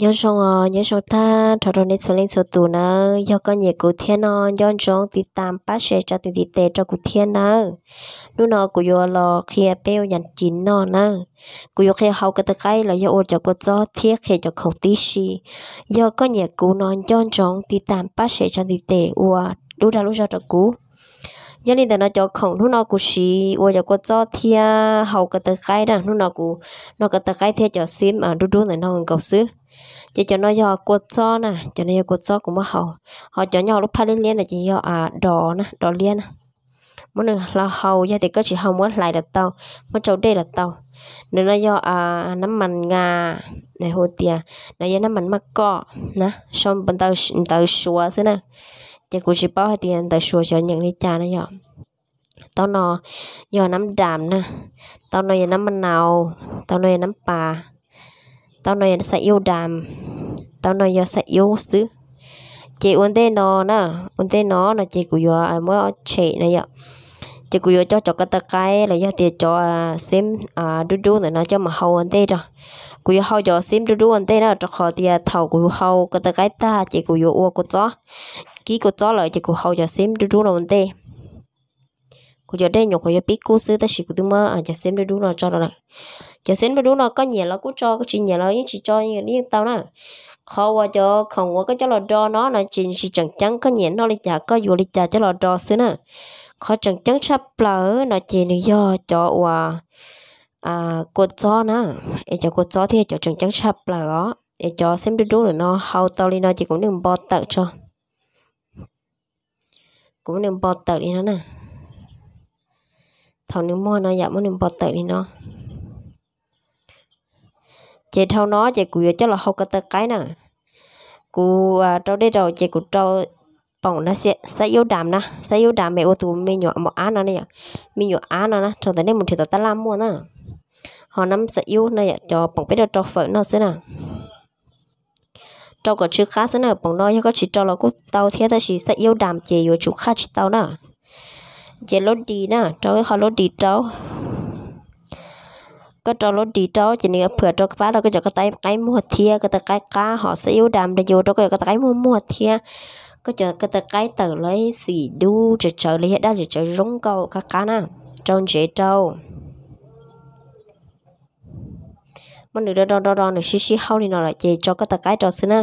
nhớ xong à nhớ xong ta thọ rồi nên số lên số tù nữa, do con nhẹ cụ thiên nó do trong thì tam bát sẽ cho từ từ tệ cho cụ thiên nè lúc nọ cụ vô lò khi bêu nhận chín nọ nè cụ vô khi học cái tờ cái là do ô cho cụ cho thiết khi cho không tí xì do con nhẹ cụ nó do trong thì tam bát sẽ cho từ tệ ua lúc ra lúc ra cho cụ giờ nên tao nó cho không lúc nọ cũng xì ôi cho có cho thia hậu cái tờ cái đó lúc nọ cũng nọ cái tờ cái thia cho sim à đu đu này nó còn cầu xứ chỉ cho nó giờ quật cho nè cho nên quật cho cũng mà hầu họ cho nhau lúc phát lên liên là chỉ do à đỏ nè đỏ liên nè mỗi lần là hầu gia thì có chỉ hầu muốn lại là tàu muốn trâu đây là tàu nên nó do à nấm mặn ngà này hồ tiề này do nấm mặn mắc cọ nè xong bên tàu tàu xua thế nè chỉ cũng chỉ bao hai tiền tàu xua cho những đi cha nó do tao nó do nắm đàm nè tao nó giờ nắm mặn nào tao nó giờ nắm bà tao nói sẽ yêu đàm tao nói sẽ yêu xứ chị uống thế nó nè uống thế nó là chị của yo à mới chị này ạ chị của yo cho cho cái tờ cái là do tiền cho à, sim à đu đu này nó cho mà hầu uống thế rồi của yo hầu cho sim đu đu uống thế đó cho khỏi tiền à, thầu của hầu cái tờ cái ta chị của yo uo của chó ký của chó lại chị của hầu cho sim đu đu là uống thế cô giờ đây nhục cô giờ biết cô sư ta chỉ cô đúng mà à giờ xem được đúng là cho này giờ xem được đúng là có nhiều là cô cho có chỉ nhiều là những chỉ cho như những tao nè khó qua cho không qua cái cho là đo nó là chỉ chỉ chẳng chẳng có nhẹ nó lấy trả có dù lấy trả cho là đo xứ nè khó chẳng chẳng sắp lỡ nó chỉ được do cho qua à cột cho nè em cho cột cho thì cho chẳng chẳng sắp lỡ em cho xem được đúng là nó hao tao đi nó chỉ cũng đừng bỏ tật cho cũng đừng bỏ tật đi nó nè thọ nếu mua nó giảm nếu bỏ tệ đi nó chị thâu nó chị cũng cho là không cái tờ cái nè cụ à, trâu đây rồi chị cũng trâu bỏng nó sẽ sẽ yêu đàm nè sẽ yêu đàm mẹ ô tô mẹ nhỏ một án nó này dạ. mẹ nhỏ án nó nè trong tới đây một thì ta làm mua nè họ năm sẽ yêu này dạ, cho bỏng biết được trâu phở nó sẽ nè trâu có chữ khác sẽ nè bỏng nó có chữ trâu là cú tàu thế ta chỉ sẽ yêu đàm chị yêu chú khác chữ tàu nè chế lốt đi na cháu ấy khó lốt đi cháu có trò lốt đi cháu chỉ nếu phửa trò phá rồi có cho cái tay cái mua thia cái tay cái cá họ sẽ yêu đàm để vô trò có cái cái mua mua thia có cho cái tay cái tờ lấy xì đu chờ chờ lấy hết đã chờ chờ rung câu cá cá nè trong chế trâu mà đo đo đo đo nữa xí xí hao thì nó lại chế cho cái tay cái trò xin nè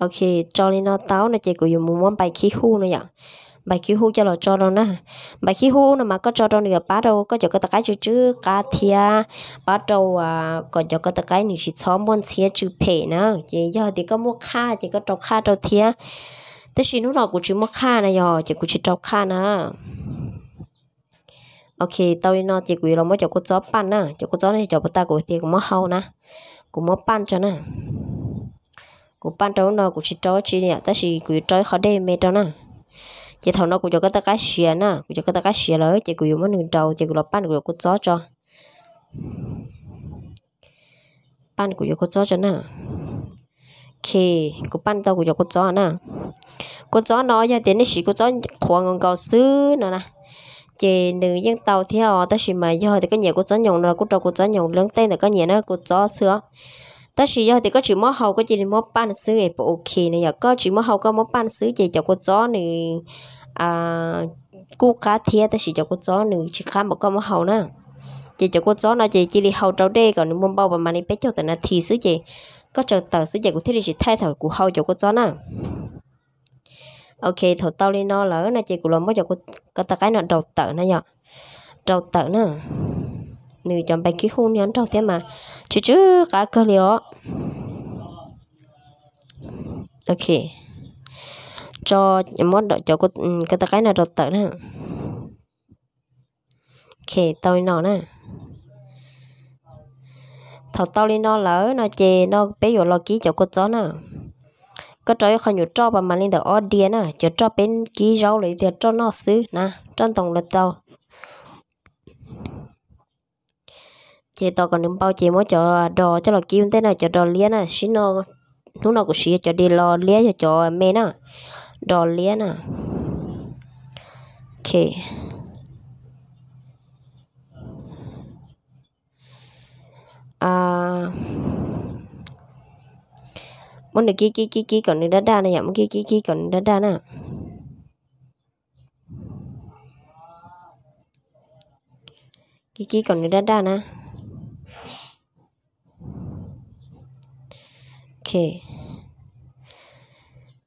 ok cho lên nó táo này chị cũng dùng một món bài khí khu nữa vậy bài khí khu cho là cho đâu nè bài khí khu nó mà có cho đâu nữa bắt đầu có cho cái cái chữ chữ cá thia bắt đầu à có cho cái cái nữa chỉ xóm món xía chữ phe nữa chị giờ thì có mua kha chị có trâu kha trâu thia thế chị nó là của chữ mua kha này rồi chị cũng chữ trâu kha nè ok tao đi nó chỉ quỷ là mới cho cô chó pan nè cho cô chó này cho bà ta của tiền của mua hâu nè của mua pan cho nè cụ ban đầu nó cụ chỉ trói chỉ nè ta chỉ cụ trói khó đêm mê đó nè chỉ thầu nó cụ cho cái ta cái xìa nè cụ cho cái ta cái xìa lấy chỉ cụ dùng một đường đầu chỉ cụ lo ban cụ cụ gió cho ban cụ cụ gió cho nè khi cụ ban đầu cụ cho cụ gió nè cụ cho nó giờ đến nó chỉ cụ cho khoảng ngon cầu xứ nè nè chị nữ dân tàu theo ta chỉ mà giờ thì cái nhà của cho nhộng là của trâu của chó nhộng lớn tên là cái nhà nó của chó sữa 但是要得个只么好个只么办事也不 e OK 呢，要个只么好个么办事也叫个做呢啊，顾家贴但是叫个做呢，只看么个么好呢。chị cho cô gió nó chị chỉ đi hậu trâu đê còn nếu muốn bao mà đi bé cho tận là thì sứ chị có chờ tờ sứ của thế thì chị thay thầu của hậu cho cô gió nè ok thầu tao đi nó lỡ nè chị của lòng mới cho cô có tờ cái nó đầu tờ nè nhở đầu tờ nè nữ chọn bài kí hôn nhón trâu thế mà chứ chứ cả cơ liệu ok cho mốt đợi cho cái cái tờ cái nào đột tử nè ok tao đi nó nè thọ tao đi nó lỡ nó chè nó bé vô lo ký cho cô chó nè có trời không nhiều cho bà mà lên đầu ở điện nè cho cho bên ký rau lấy thì cho nó xứ nè trong tổng lật tao chị tao còn đừng bao chị mới cho đò cho là kiếm thế này cho đò lia nè xin nó lúc nào cũng xí cho đi lo lia cho cho mẹ nè đò lia nè ok à muốn được kí kí kí kí còn được đá đá này muốn kí kí kí còn đá đá nè kí kí còn được đá đá nè ok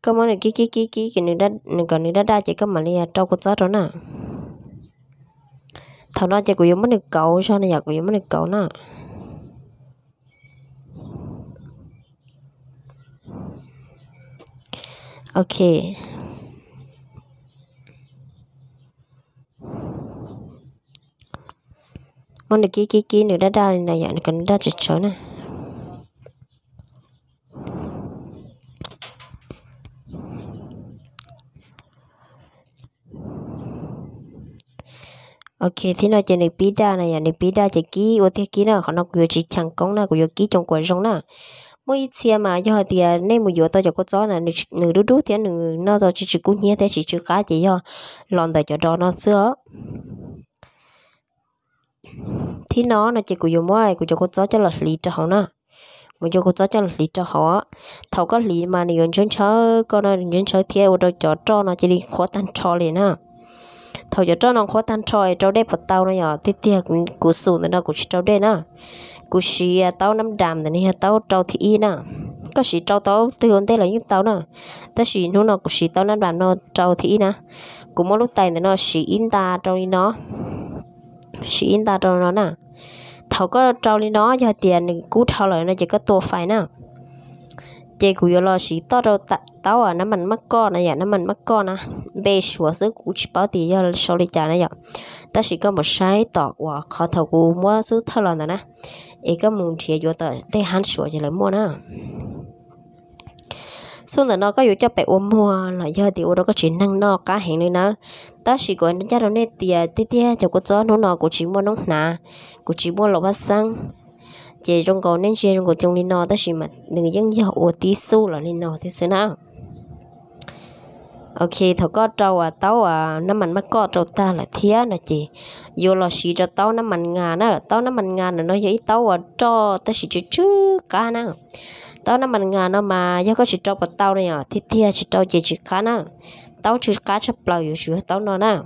có món này kí kí kí kí cái nước đá còn nước đá đa chỉ có mà lia à, trâu cột sát rồi nè thằng nó chỉ có dùng món này cậu sao này giờ có dùng món này cậu nè ok món này kí kí kí nước đá đa này giờ còn nước đá chật chội nè ok thế nào chơi này pizza này nhà này pizza chơi kí ô thế kí nào họ nó vừa chỉ chẳng công nào vừa kí trong quần rong nào mỗi ít xe mà do thì nên một vừa tôi cho có gió là nửa đứa đứa thế nửa nó do chỉ chỉ cũng nhé thế chỉ chưa cá chỉ do lòn tại cho đó nó xưa thì nó là chỉ của dùng mỗi của cho có gió cho là lý cho họ nè một chỗ có gió cho là lý cho họ thầu có lý mà này gần chân chớ con nó gần chân chớ thì ở đâu cho cho nó chỉ đi khó tan cho liền nè thầu giờ cho nó khó tan trôi trâu đẹp vật tao nó nhỏ tít tia cũng cú sù nó cũng chỉ trâu đẹp nè cú xì à, tao nắm đàm này tao trâu thì nè có xì trâu tao tư hôn tê là những tao nè ta xì nó nó cũng xì tao nắm đàm nó trâu thì nè cũng mỗi lúc tay nó xì in ta trâu đi nó xì in ta trâu nó nè thầu có trâu đi nó giờ tiền cú thầu lại nó chỉ có tua phải nè chị cũng lo xì tao trâu tại tao à nó mình mắc co này nhở, dạ, nó mình mắc co nè à. bê sủa sứ cũ chỉ bảo thì giờ sau đi trả này nhở, ta chỉ có một sai tọt qua khó thầu cũ mua số thơ lần nè ấy cái mùng chia vô tờ tê hắn sủa chỉ lấy mua nè xong rồi nó có dụ cho bảy ôm mua là giờ thì ô đó có chuyện năng nó cá hẹn nữa nè ta chỉ có nó cha nó nè tia tia cho cô cho nó nó của chỉ mua nông nà của chỉ mua lộc phát sang, chị trong cổ nên chị trong cổ trong đi nó ta chỉ mà đừng dân ô tí su là đi nó thế nào ok thầu có trâu à tao à nó mình mắc có trâu ta là thía nè chị vô là xì cho tao nó mình ngà nó tao nó mình ngà nó vậy tao à cho ta xì chứ chứ cá nó tao nó mình ngà nó mà do có xì trâu bắt tao này à thì thía xì trâu chị chị cá nó tao chỉ cá chấp bao nhiêu xíu tao nó nè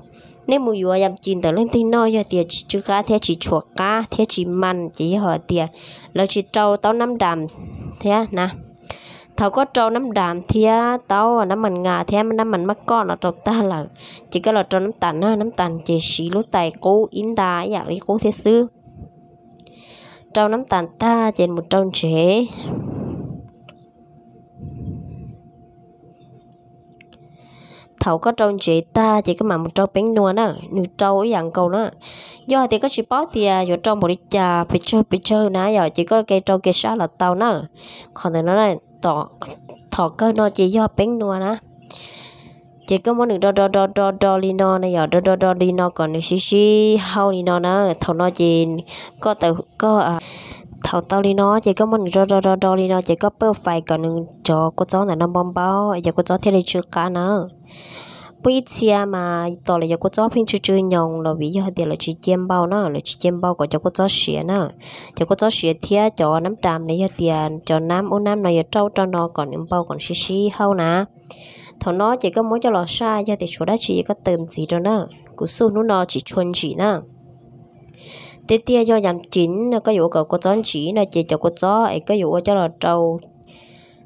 nếu mua vừa làm chín tao lên tin nói cho tiền chỉ cá thế chỉ chuột cá thế chỉ mặn chỉ họ tiền lâu chỉ trâu tao năm đầm thế nè thảo có trâu nắm đàm thì à, tao à, nắm mình ngà thì em nắm mình mắc con là trâu ta là chỉ có là trâu nắm tàn ha nắm tàn chỉ xí lúa tài cố in ta dạ đi cố thế sư trâu nắm tàn ta trên một trâu chế thảo có trâu chế ta chỉ có mà một trâu bánh nua nè nụ trâu ấy dạng cầu nè do thì có chỉ bó thì à giờ trâu một đi trà bị chơi bị chơi nè giờ chỉ có cây trâu cây sá là tàu nữa còn thì nó này tọ thọ cơ nó chỉ do bánh nua na chỉ có món được đo đo đo đo đo li này giờ đo đo đo li nó này xí xí hao li nó thọ nó chỉ có tờ có à thầu tao đi nó chỉ có mình rơ rơ rơ rơ đi nó chỉ có bơ phải còn cho cô chó là nó bao giờ cô chó thế này chưa cá bây giờ mà tao lại cái cháu phim chơi chơi nhong là vì giờ thì là chỉ chém bao nó là chỉ chém bao cái cho có cháu xỉa nó cái có cháu xỉa thì cho nắm đam này giờ tiền cho nam ô nam này giờ trâu cho nó còn những bao còn xí xí hao nè thằng nó chỉ có mỗi cho lò xa giờ thì chỗ đó chỉ có tìm gì đó nó cú su nó nó chỉ chuồn chỉ nó tiếp theo do giảm chín nó có yêu cầu có cháu chỉ là chỉ cho cái cháu ấy có yêu cho lò trâu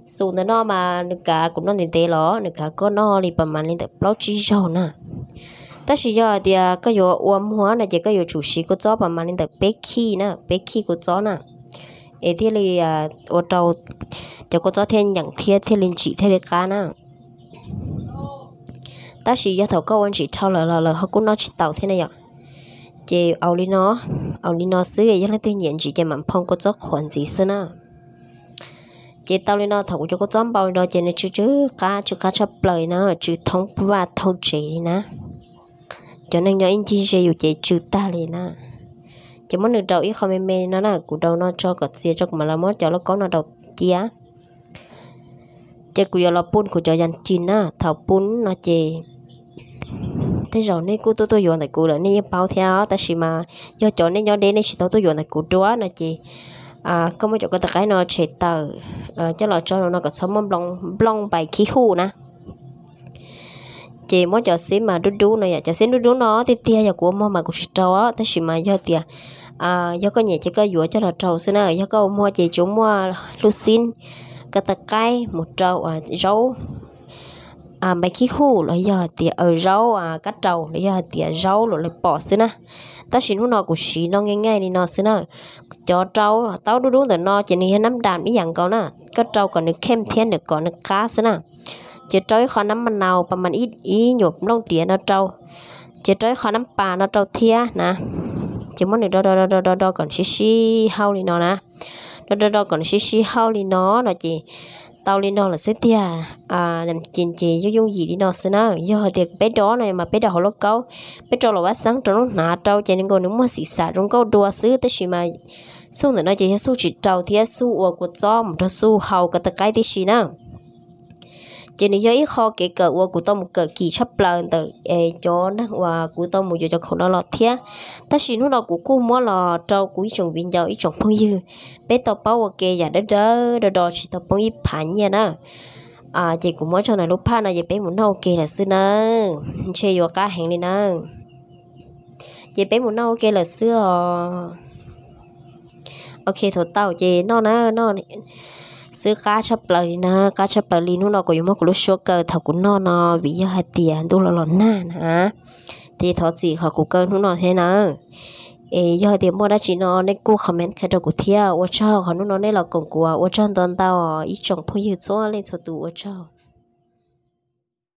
sùn nó mà nực cả cũng nó tiền tệ lỏ nực cả có nó thì bầm mà lên được bao chi giàu nè ta chỉ giờ thì có vô uống hóa này chỉ có vô chủ sĩ có cho bầm mà lên được bé khi nè bé khi có cho nè ấy thế thì à ô tàu chỉ có cho thêm những thiết thế linh chỉ thế cái cá nè ta chỉ giờ thầu có anh chị thao là là là họ cũng nó chỉ tàu thế này ạ chị ao lý nó ao lý nó xứ cái những cái tự nhiên chị cho mình phong có cho khoản gì xưa nè chế tao lên nó thằng của cho có chấm bao đó chế này chứ chứ cá chứ cá chấp bơi nó chứ thống và thâu chế đi nè cho nên nhớ anh chị sẽ dụ chế chứ ta lên nè chỉ muốn được đầu ý không em mê nó là cụ đầu nó cho cọt xia cho mà là món cho nó có nó đầu chia chế cụ giờ là bún của cho dàn chín nè thảo bún nó chế thế rồi nên cô tôi tôi dọn tại cụ là nên bao theo ta xì mà do chỗ nên nhớ đến nên chỉ tao tôi dọn tại cụ đó nè chị à có một chỗ có tờ cái nó chạy tờ à, chắc là cho nó có sớm mâm long long bài khí khu nè chị mỗi chỗ xí mà đút đú à? nó vậy chỗ xí đút đú nó thì tia giờ của mua mà cũng trâu á thế xí mà do tia à do có nhẹ chỉ có dũa cho là trâu xí nữa do có mua chị chúng mua lucin cái tờ cái một trâu à rau à mấy khi khu là giờ thì ở rau à cắt trầu là giờ thì rau là bỏ xí nè ta chỉ nó nó cũng xí nó nghe nghe đi nó xí nè cho trâu tao đúng đúng là nó chỉ này nắm đàm đi dạng câu nè cắt trầu còn được kem thiên được còn được cá xí nè chỉ trói khó nắm mình nào bằng mình ít ý nhộp lông tía nó trâu chỉ trói khó nắm bà nó trâu thia nè chỉ muốn được đo đo đo đo đo còn xí xí hao đi nó nè đo đo đó còn xí xí hao đi nó là chỉ tao lên đó là sẽ tia à? à làm chuyện gì cho dùng gì đi nó sẽ nó do họ tiệc bé đó này mà bé đó họ lót câu bé trâu là bắt sáng trâu nó nà trâu cho nên còn nếu mà xì xả trong câu đua xứ tới xì mà xuống nữa nó chỉ số chỉ trâu thì số của cho một số hậu cái cái thì xí nào chỉ cho giới khó kể cỡ qua của tôi một cỡ kỳ chấp lần từ e cho nó và của tôi một giờ cho khẩu nó lọt thế ta chỉ nó là của cô mua là trâu của chồng viên giờ ít chồng phong như, bé tao bao ok giờ đó đó đó đó chỉ tao phong ít phản nha nè à chị cũng muốn cho này lúc pha này chị bé muốn nấu ok là xưa nè chơi vào cá hàng đi nè chị bé muốn nấu ok là xưa ok thôi tao chị nó nè nó ซื้อกาชับปลาีนะกาชับปลาลีนู่นเราก็อยู่มากุลชกวเกิดถ้ากุนนอนอวิยาเตียนดูหลอนหน้านะทีทอจีเขากูเกิลนู่นนอนเท่นะเอ้ยอดเดียมอดชินอนในกูคอมเมนต์แค่ะกูเที่ยวว่าชอบเขานู่นนอนในเรากลัวว่าชอบตอนเตาอีจงพูดยืดซ้อเล่นสตูว่าชอบ